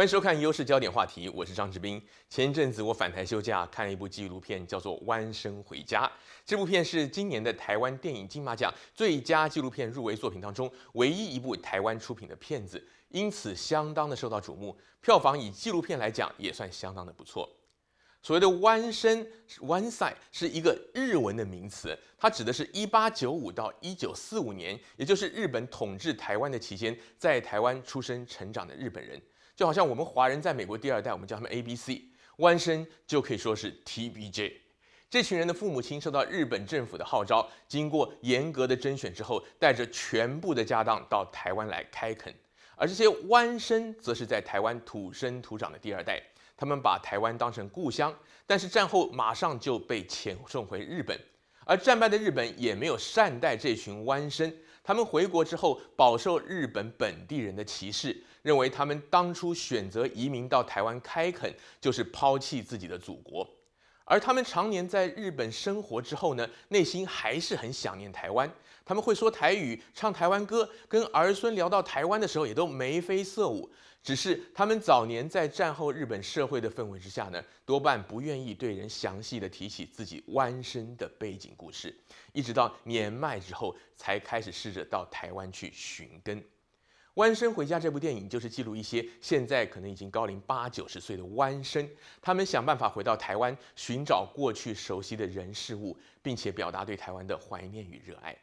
欢迎收看《优势焦点话题》，我是张志斌。前一阵子我返台休假，看了一部纪录片，叫做《弯身回家》。这部片是今年的台湾电影金马奖最佳纪录片入围作品当中唯一一部台湾出品的片子，因此相当的受到瞩目。票房以纪录片来讲，也算相当的不错。所谓的“弯身弯 e 是一个日文的名词，它指的是1895到1945年，也就是日本统治台湾的期间，在台湾出生成长的日本人。就好像我们华人在美国第二代，我们叫他们 A B C，弯身就可以说是 T B J。这群人的父母亲受到日本政府的号召，经过严格的甄选之后，带着全部的家当到台湾来开垦。而这些弯身则是在台湾土生土长的第二代，他们把台湾当成故乡，但是战后马上就被遣送回日本。而战败的日本也没有善待这群湾生，他们回国之后饱受日本本地人的歧视，认为他们当初选择移民到台湾开垦就是抛弃自己的祖国。而他们常年在日本生活之后呢，内心还是很想念台湾。他们会说台语，唱台湾歌，跟儿孙聊到台湾的时候也都眉飞色舞。只是他们早年在战后日本社会的氛围之下呢，多半不愿意对人详细的提起自己弯身的背景故事。一直到年迈之后，才开始试着到台湾去寻根。《弯身回家》这部电影就是记录一些现在可能已经高龄八九十岁的弯身，他们想办法回到台湾，寻找过去熟悉的人事物，并且表达对台湾的怀念与热爱。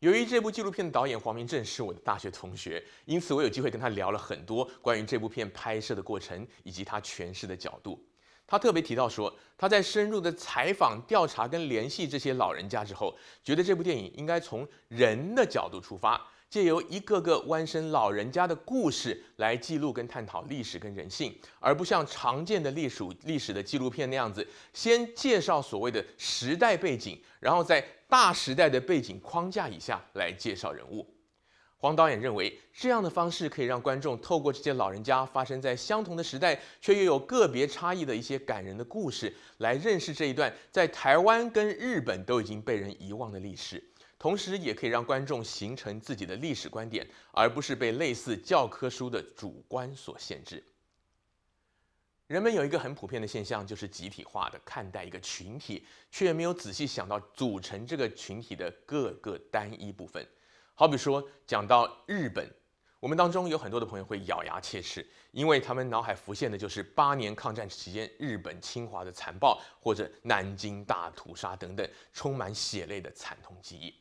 由于这部纪录片的导演黄明正是我的大学同学，因此我有机会跟他聊了很多关于这部片拍摄的过程以及他诠释的角度。他特别提到说，他在深入的采访调查跟联系这些老人家之后，觉得这部电影应该从人的角度出发。借由一个个弯身老人家的故事来记录跟探讨历史跟人性，而不像常见的隶属历史的纪录片那样子，先介绍所谓的时代背景，然后在大时代的背景框架以下来介绍人物。黄导演认为，这样的方式可以让观众透过这些老人家发生在相同的时代却又有个别差异的一些感人的故事，来认识这一段在台湾跟日本都已经被人遗忘的历史。同时，也可以让观众形成自己的历史观点，而不是被类似教科书的主观所限制。人们有一个很普遍的现象，就是集体化的看待一个群体，却没有仔细想到组成这个群体的各个单一部分。好比说，讲到日本，我们当中有很多的朋友会咬牙切齿，因为他们脑海浮现的就是八年抗战期间日本侵华的残暴，或者南京大屠杀等等充满血泪的惨痛记忆。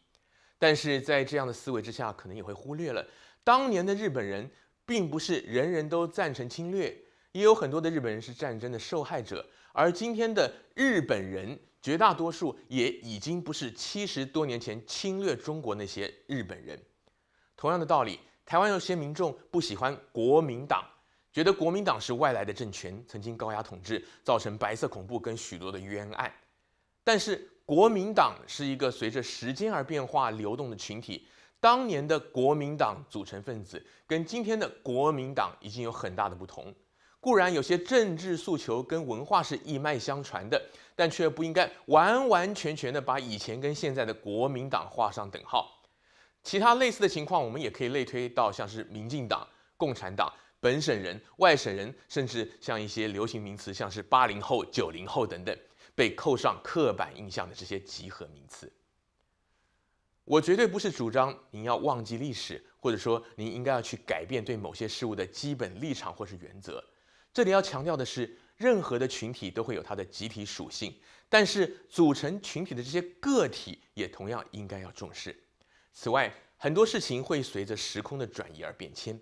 但是在这样的思维之下，可能也会忽略了当年的日本人并不是人人都赞成侵略，也有很多的日本人是战争的受害者。而今天的日本人绝大多数也已经不是七十多年前侵略中国那些日本人。同样的道理，台湾有些民众不喜欢国民党，觉得国民党是外来的政权，曾经高压统治，造成白色恐怖跟许多的冤案。但是。国民党是一个随着时间而变化、流动的群体。当年的国民党组成分子跟今天的国民党已经有很大的不同。固然有些政治诉求跟文化是一脉相传的，但却不应该完完全全的把以前跟现在的国民党画上等号。其他类似的情况，我们也可以类推到像是民进党、共产党、本省人、外省人，甚至像一些流行名词，像是八零后、九零后等等。被扣上刻板印象的这些集合名词，我绝对不是主张您要忘记历史，或者说您应该要去改变对某些事物的基本立场或是原则。这里要强调的是，任何的群体都会有它的集体属性，但是组成群体的这些个体也同样应该要重视。此外，很多事情会随着时空的转移而变迁。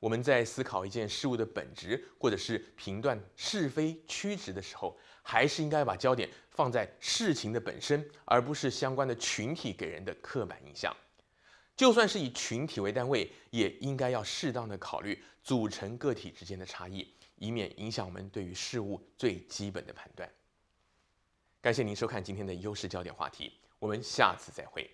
我们在思考一件事物的本质，或者是评断是非曲直的时候，还是应该把焦点放在事情的本身，而不是相关的群体给人的刻板印象。就算是以群体为单位，也应该要适当的考虑组成个体之间的差异，以免影响我们对于事物最基本的判断。感谢您收看今天的优势焦点话题，我们下次再会。